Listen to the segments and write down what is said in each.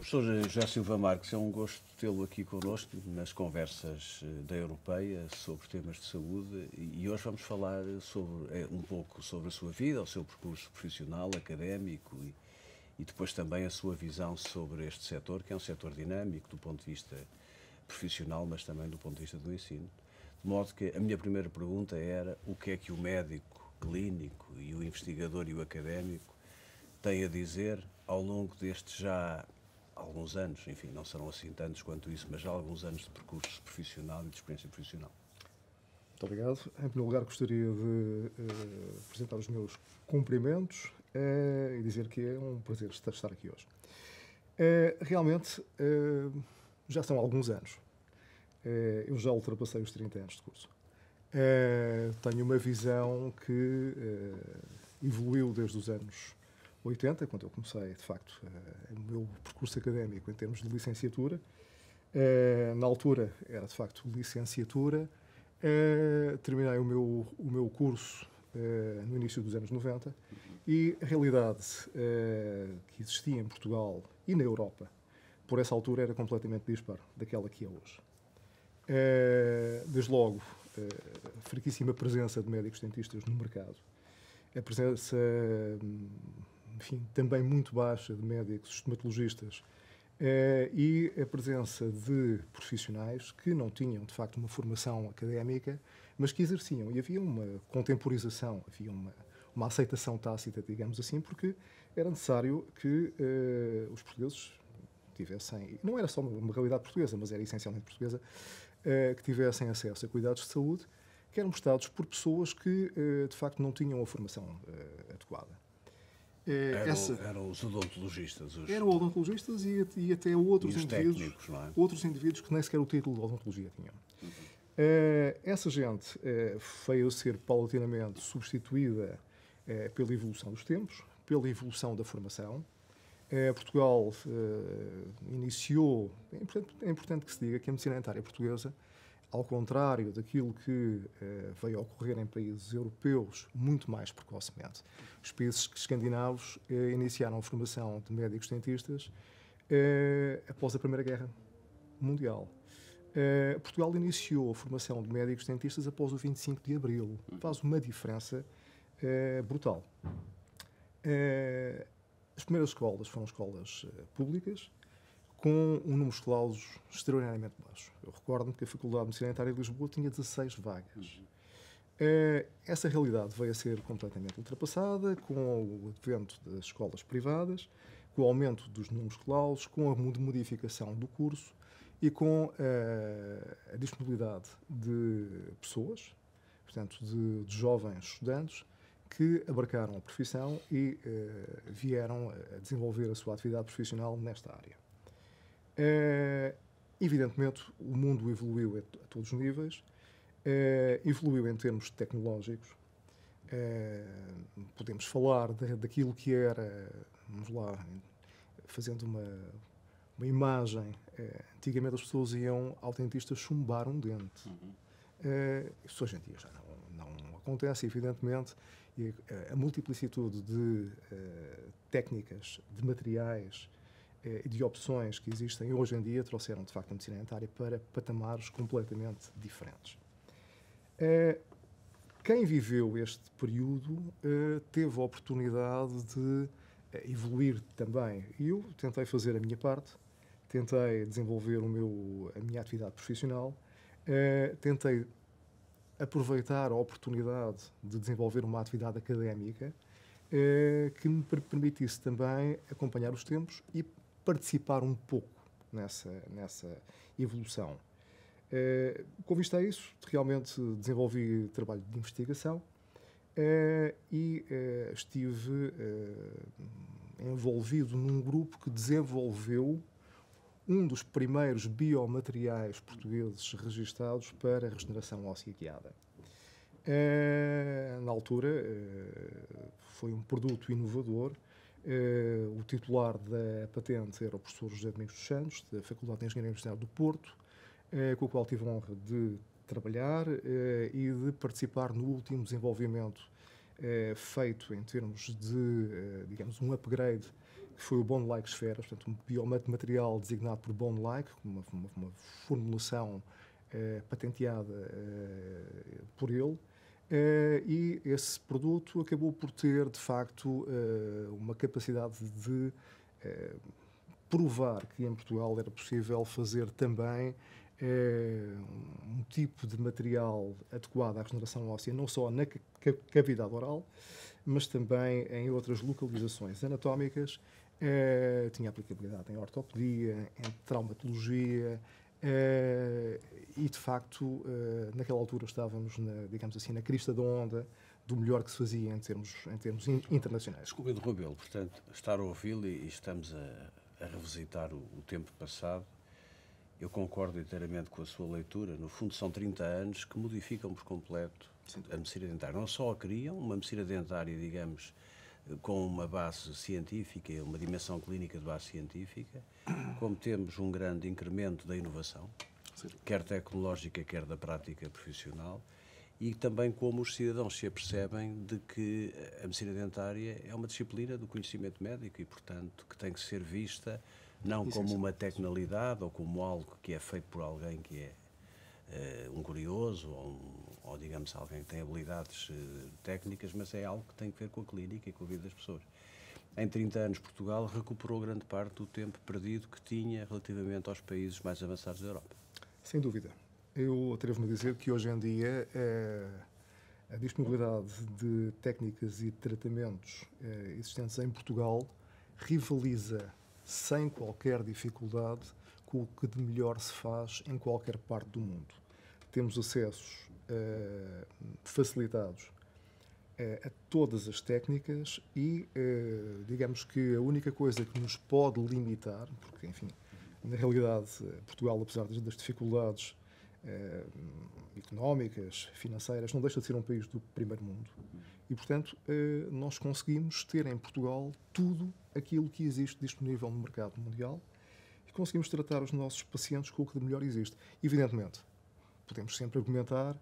Professor José Silva Marques, é um gosto tê-lo aqui conosco nas conversas eh, da Europeia sobre temas de saúde e hoje vamos falar sobre, eh, um pouco sobre a sua vida, o seu percurso profissional, académico e, e depois também a sua visão sobre este setor, que é um setor dinâmico do ponto de vista profissional, mas também do ponto de vista do ensino. De modo que a minha primeira pergunta era o que é que o médico clínico e o investigador e o académico têm a dizer ao longo deste já alguns anos, enfim, não serão assim tantos quanto isso, mas já alguns anos de percurso profissional e de experiência profissional. Muito obrigado. Em primeiro lugar, gostaria de uh, apresentar os meus cumprimentos uh, e dizer que é um prazer estar aqui hoje. Uh, realmente, já são alguns anos. eu já ultrapassei os 30 anos de curso. tenho uma visão que evoluiu desde os anos 80, quando eu comecei, de facto, uh, o meu percurso académico em termos de licenciatura. Uh, na altura era, de facto, licenciatura. Uh, terminei o meu, o meu curso no início dos anos 90 e a realidade que existia em Portugal e na Europa, por essa altura, era completamente disparo daquela que é hoje. desde logo, a fraquíssima presença de médicos dentistas no mercado, a presença hum, enfim, também muito baixa de médicos estomatologistas eh, e a presença de profissionais que não tinham, de facto, uma formação académica, mas que exerciam. E havia uma contemporização, havia uma, uma aceitação tácita, digamos assim, porque era necessário que uh, os portugueses tivessem, não era só uma realidade portuguesa, mas era essencialmente portuguesa, uh, que tivessem acesso a cuidados de saúde que eram prestados por pessoas que, de facto, não tinham a formação adequada. É, era, essa, eram os odontologistas. Os... Eram odontologistas e, e até outros e indivíduos, é? outros indivíduos que nem sequer o título de odontologia tinham. Uhum. Uh, essa gente uh, a ser paulatinamente substituída uh, pela evolução dos tempos, pela evolução da formação. Portugal iniciou, é importante, é importante que se diga que a medicina dentária portuguesa ao contrário daquilo que eh, veio a ocorrer em países europeus muito mais precocemente. Os países escandinavos eh, iniciaram a formação de médicos dentistas eh, após a Primeira Guerra Mundial. Eh, Portugal iniciou a formação de médicos dentistas após o 25 de Abril. Faz uma diferença eh, brutal. Eh, as primeiras escolas foram escolas públicas, com um número de clausos extraordinariamente baixo. Eu recordo-me que a Faculdade de Medicina Dentária de Lisboa tinha 16 vagas. Uhum. Eh, essa realidade veio a ser completamente ultrapassada com o advento das escolas privadas, com o aumento dos números de clausos, com a modificação do curso e com eh, a disponibilidade de pessoas, portanto, de, de jovens estudantes, que abarcaram a profissão e uh, vieram a desenvolver a sua atividade profissional nesta área. Eh, evidentemente, o mundo evoluiu a, todos os níveis, eh, evoluiu em termos tecnológicos. Eh, podemos falar de, daquilo que era, vamos lá, fazendo uma, uma imagem. antigamente as pessoas iam ao dentista chumbar um dente. Uhum. isso hoje em dia já não, não acontece, evidentemente. E a, a multiplicidade de técnicas, de materiais, eh, de opções que existem hoje em dia trouxeram, de facto, a medicina dentária para patamares completamente diferentes. Eh, quem viveu este período eh, teve a oportunidade de evoluir também. Eu tentei fazer a minha parte, tentei desenvolver o meu, a minha atividade profissional, tentei aproveitar a oportunidade de desenvolver uma atividade académica que me permitisse também acompanhar os tempos e participar um pouco nessa, nessa evolução. Uh, eh, com vista a isso, realmente desenvolvi trabalho de investigação uh, e uh, estive envolvido num grupo que desenvolveu um dos primeiros biomateriais portugueses registados para regeneração óssea guiada. na altura, foi um produto inovador Uh, o titular da patente era o professor José Domingos dos Santos, da Faculdade de Engenharia Industrial do Porto, uh, com o qual tive a honra de trabalhar uh, e de participar no último desenvolvimento feito em termos de, digamos, um upgrade que foi o Bond Like Esferas, portanto, um biomaterial designado por Bond Like, uma, uma, uma formulação patenteada por ele eh, e esse produto acabou por ter, de facto, eh, uma capacidade de eh, provar que em Portugal era possível fazer também um tipo de material adequado à regeneração óssea, não só na cavidade oral, mas também em outras localizações anatómicas. tinha aplicabilidade em ortopedia, em traumatologia, Uh, e de facto, uh, naquela altura estávamos, na, digamos assim, na crista da onda do melhor que se fazia em termos, em termos internacionais. Desculpe de lo portanto, estar a ouvi-lo e, estamos a, a revisitar o, o, tempo passado. Eu concordo inteiramente com a sua leitura. No fundo, são 30 anos que modificam por completo a medicina dentária. Não só a criam, uma medicina dentária, digamos, com uma base científica, uma dimensão clínica de base científica, como temos um grande incremento da inovação, Sim. quer tecnológica, quer da prática profissional, e também como os cidadãos se apercebem de que a medicina dentária é uma disciplina do conhecimento médico e, portanto, que tem que ser vista não como uma tecnalidade ou como algo que é feito por alguém que é uh, um curioso ou, ou, digamos, alguém que tem habilidades uh, técnicas, mas é algo que tem a ver com a clínica e com a vida das pessoas. Em 30 anos, Portugal recuperou grande parte do tempo perdido que tinha relativamente aos países mais avançados da Europa. Sem dúvida. Eu atrevo-me a dizer que hoje em dia é, a disponibilidade de técnicas e tratamentos é, existentes em Portugal rivaliza sem qualquer dificuldade com o que de melhor se faz em qualquer parte do mundo. Temos acessos uh, facilitados uh, a todas as técnicas e, uh, digamos que a única coisa que nos pode limitar, porque, enfim, na realidade, Portugal, apesar das dificuldades económicas, financeiras, não deixa de ser um país do primeiro mundo. E, portanto, nós conseguimos ter em Portugal tudo aquilo que existe disponível no mercado mundial e conseguimos tratar os nossos pacientes com o que de melhor existe. Evidentemente, podemos sempre argumentar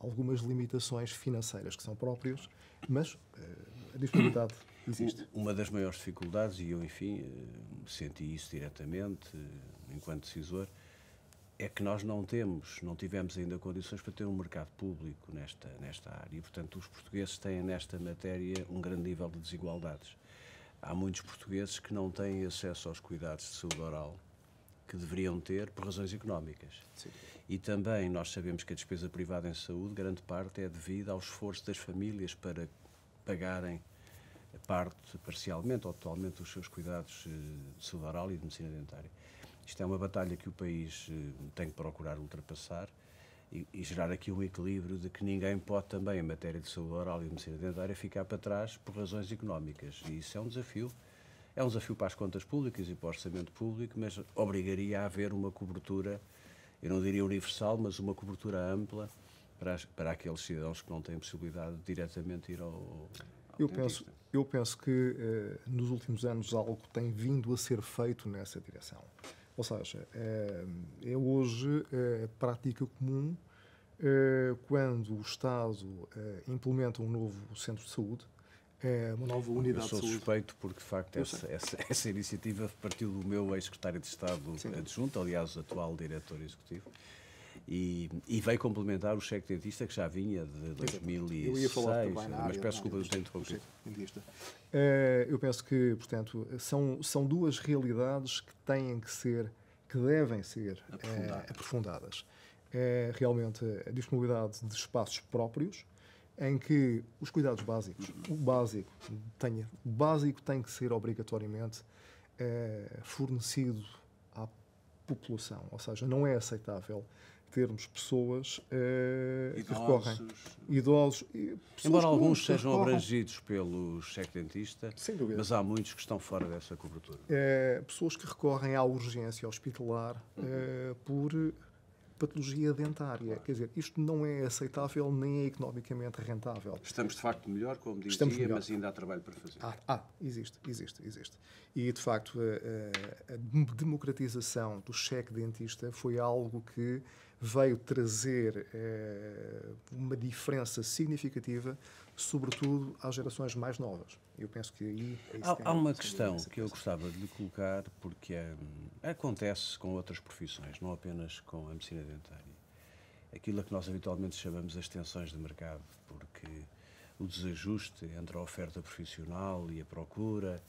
algumas limitações financeiras que são próprias, mas uh, a disponibilidade existe. Uma das maiores dificuldades, e eu, enfim, eh, senti isso diretamente eh, enquanto decisor, é que nós não temos, não tivemos ainda condições para ter um mercado público nesta, nesta área. E, portanto, os portugueses têm nesta matéria um grande nível de desigualdades há muitos portugueses que não têm acesso aos cuidados de saúde oral que deveriam ter por razões económicas. Sim. E também nós sabemos que a despesa privada em saúde, grande parte, é devida ao esforço das famílias para pagarem parte, parcialmente ou totalmente, os seus cuidados eh, de saúde oral e de medicina dentária. Isto é uma batalha que o país eh, tem que procurar ultrapassar e, e, gerar aqui um equilíbrio de que ninguém pode também, em matéria de saúde oral e medicina dentária, ficar para trás por razões económicas. E isso é um desafio. É um desafio para as contas públicas e para o orçamento público, mas obrigaria a haver uma cobertura, eu não diria universal, mas uma cobertura ampla para, as, para aqueles cidadãos que não têm possibilidade de diretamente ir ao. ao eu penso, eu penso que eh, nos últimos anos algo tem vindo a ser feito nessa direção. Ou seja, é, hoje a eh, prática comum eh, quando o Estado eh, implementa um novo centro de saúde, eh, uma nova unidade de saúde. Eu sou suspeito porque, de facto, essa, essa, essa, iniciativa partiu do meu ex-secretário de Estado Sim. adjunto, aliás, atual diretor executivo, e, e veio complementar o cheque dentista que já vinha de 2006. Eu ia falar também área, mas peço desculpa do tempo interrompido. Eu penso que, portanto, são, são duas realidades que têm que ser, que devem ser aprofundadas é realmente a disponibilidade de espaços próprios em que os cuidados básicos, o básico, tenha, o básico tem que ser obrigatoriamente é, fornecido à população. Ou seja, não é aceitável termos pessoas é, idosos, que recorrem. Idosos. Embora alguns sejam abrangidos pelo cheque dentista, mas há muitos que estão fora dessa cobertura. É, pessoas que recorrem à urgência hospitalar uhum. é, por patologia dentária. Quer dizer, isto não é aceitável nem é economicamente rentável. Estamos, de facto, melhor, como dizia, melhor. mas ainda há trabalho para fazer. Ah, ah, existe, existe, existe. E, de facto, a, a democratização do cheque dentista foi algo que veio trazer eh, uma diferença significativa sobretudo às gerações mais novas. Eu penso que aí. há, há uma questão que eu gostava de lhe colocar, porque hum, acontece com outras profissões, não apenas com a medicina dentária. Aquilo a que nós habitualmente chamamos as tensões de mercado, porque o desajuste entre a oferta profissional e a procura,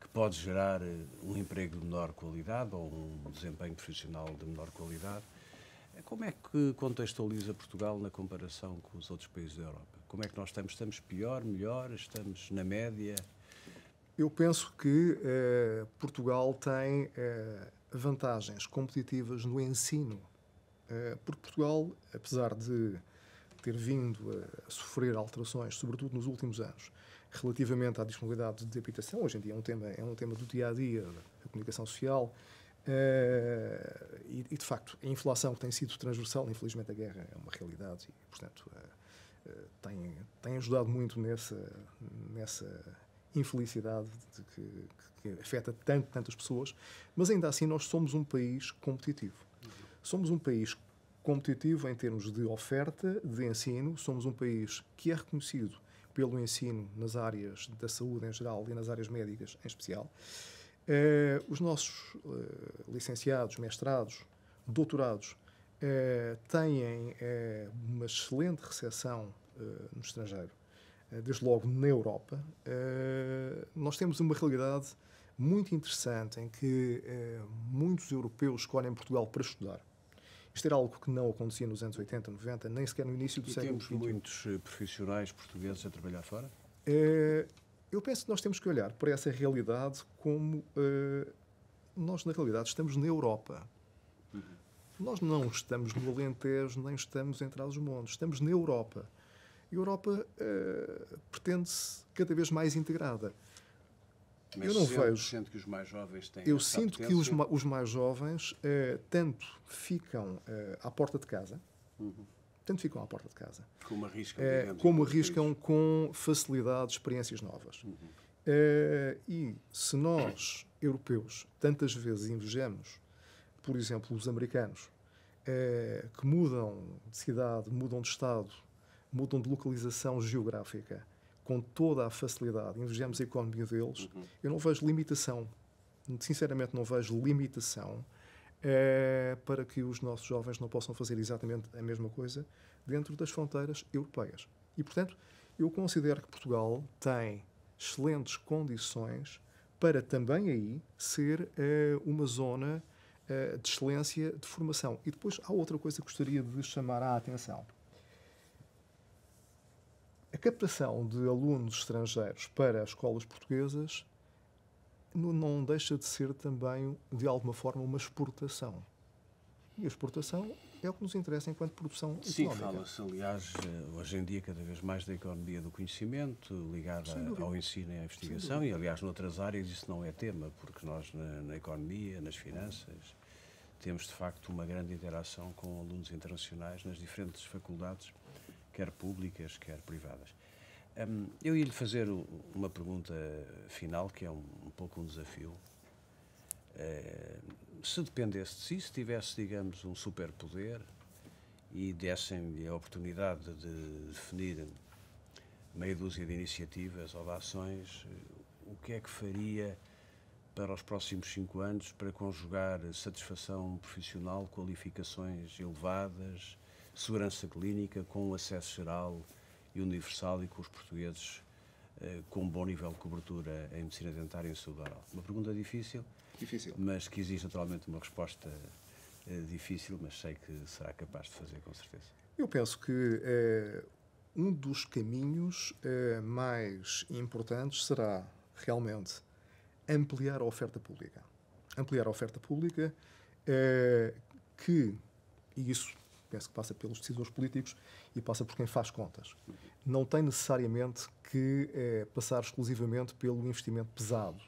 que pode gerar hum, um emprego de menor qualidade ou um desempenho profissional de menor qualidade. Como é que contextualiza Portugal na comparação com os outros países da Europa? Como é que nós estamos? Estamos pior, melhor? Estamos na média? Eu penso que eh, Portugal tem eh, vantagens competitivas no ensino. Eh, porque Portugal, apesar de ter vindo a, sofrer alterações, sobretudo nos últimos anos, relativamente à disponibilidade de habitação, hoje em dia é um tema, é um tema do dia a dia da comunicação social, Uh, e, e, de facto, a inflação que tem sido transversal, infelizmente a guerra é uma realidade e, portanto, uh, tem, tem ajudado muito nessa, nessa infelicidade de que, que, afeta tanto, tantas pessoas, mas ainda assim nós somos um país competitivo. Somos um país competitivo em termos de oferta de ensino, somos um país que é reconhecido pelo ensino nas áreas da saúde em geral e nas áreas médicas em especial. Uh, os nossos uh, licenciados, mestrados, doutorados eh, têm eh, uma excelente recepção eh, no estrangeiro, desde logo na Europa, nós temos uma realidade muito interessante em que muitos europeus escolhem Portugal para estudar. Isto era algo que não acontecia nos anos 80, 90, nem sequer no início do e século temos muitos profissionais portugueses a trabalhar fora? eu penso que nós temos que olhar para essa realidade como nós, na realidade, estamos na Europa nós não estamos no Alentejo, nem estamos entre os mundo, estamos na Europa. A Europa uh, pretende-se cada vez mais integrada. Mas eu não vejo vejo. Sinto que os mais jovens têm. Eu sinto que os, os, mais jovens uh, tanto ficam uh, à porta de casa, uhum. tanto ficam à porta de casa, como arriscam, digamos, como arriscam com facilidade experiências novas. Uhum. e se nós, europeus, tantas vezes invejamos por exemplo, os americanos, é, que mudam de cidade, mudam de estado, mudam de localização geográfica com toda a facilidade, invejamos a economia deles, uhum. eu não vejo limitação, sinceramente não vejo limitação é, para que os nossos jovens não possam fazer exatamente a mesma coisa dentro das fronteiras europeias. E, portanto, eu considero que Portugal tem excelentes condições para também aí ser é, uma zona eh, de excelência de formação. E depois há outra coisa que gostaria de chamar a atenção. A captação de alunos estrangeiros para as escolas portuguesas não deixa de ser também, de alguma forma, uma exportação. E a exportação é o que nos interessa enquanto produção económica. Sim, fala-se, aliás, eh, hoje em dia, cada vez mais da economia do conhecimento, ligada ao ensino e à investigação, e aliás, noutras áreas isso não é tema, porque nós, na, na economia, nas finanças, temos de facto uma grande interação com alunos internacionais nas diferentes faculdades, quer públicas, quer privadas. Hum, eu ia-lhe fazer uma pergunta final, que é um, um pouco um desafio. Eh, se dependesse de si, se tivesse, digamos, um superpoder e dessem-lhe a oportunidade de definir meia dúzia de iniciativas ou de ações, o que é que faria para os próximos cinco anos para conjugar satisfação profissional, qualificações elevadas, segurança clínica com o acesso geral e universal e com os portugueses eh, com um bom nível de cobertura em medicina dentária e em saúde oral? Uma pergunta difícil, difícil, mas que exige naturalmente uma resposta eh, difícil, mas sei que será capaz de fazer com certeza. Eu penso que é, um dos caminhos é, mais importantes será realmente ampliar a oferta pública. Ampliar a oferta pública é, que, e isso penso que passa pelos decisores políticos e passa por quem faz contas, não tem necessariamente que é, passar exclusivamente pelo investimento pesado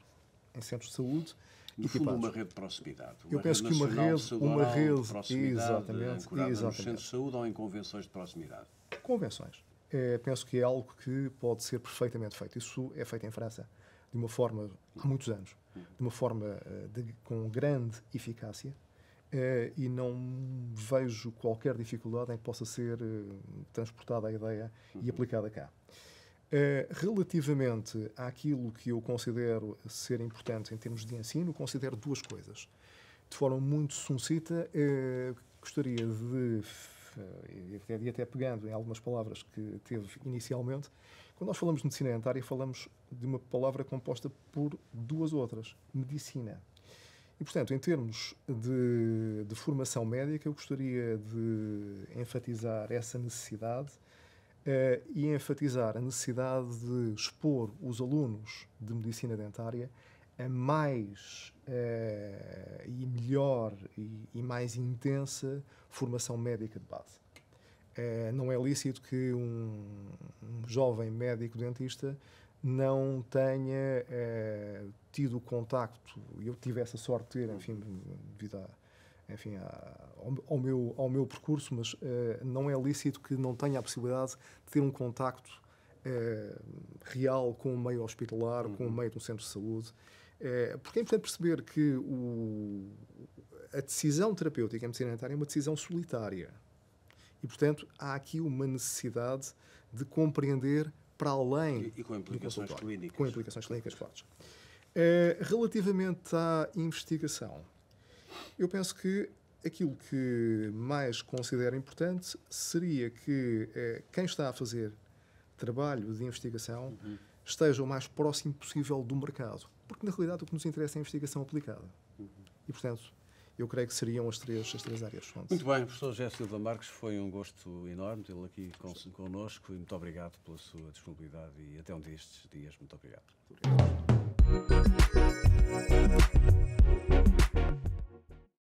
em centros de saúde. No equipados. fundo, uma rede de proximidade. Uma Eu penso que uma rede, uma rede, eh, exatamente, exatamente. nos centros de saúde ou em convenções de proximidade. Convenções. É, penso que é algo que pode ser perfeitamente feito. Isso é feito em França de uma forma há muitos anos, uhum. de uma forma de, com grande eficácia. Uh, e não vejo qualquer dificuldade em que possa ser uh, transportada a ideia uhum. e aplicada cá. Uh, relativamente àquilo que eu considero ser importante em termos de ensino, considero duas coisas. De forma muito sucinta, eh, gostaria de, até, e até pegando em algumas palavras que teve inicialmente, quando nós falamos de medicina dentária, falamos de uma palavra composta por duas outras: medicina e, portanto, em termos de, de, formação médica, eu gostaria de enfatizar essa necessidade eh, e enfatizar a necessidade de expor os alunos de medicina dentária a mais eh, e melhor e, e, mais intensa formação médica de base. Eh, não é lícito que um, um jovem médico dentista não tenha eh, tido o contacto, eu tive essa sorte de ter, enfim, devido a, enfim, a, ao, ao, meu, ao meu percurso, mas eh, não é lícito que não tenha a possibilidade de ter um contacto eh, real com o meio hospitalar, uhum. com o meio de um centro de saúde. porque é importante perceber que o, a decisão terapêutica em medicina dentária é uma decisão solitária. E, portanto, há aqui uma necessidade de compreender para além. E, e com implicações clínicas. Com implicações clínicas, claro. Uh, relativamente à investigação, eu penso que aquilo que mais considero importante seria que uh, quem está a fazer trabalho de investigação uhum. esteja o mais próximo possível do mercado. Porque, na realidade, o que nos interessa é a investigação aplicada. Uhum. E, portanto, eu creio que seriam as três, as três áreas fontes. Muito bem, professor José Silva Marques, foi um gosto enorme tê-lo aqui con connosco e muito obrigado pela sua disponibilidade e até um destes dias. Muito obrigado. Muito obrigado.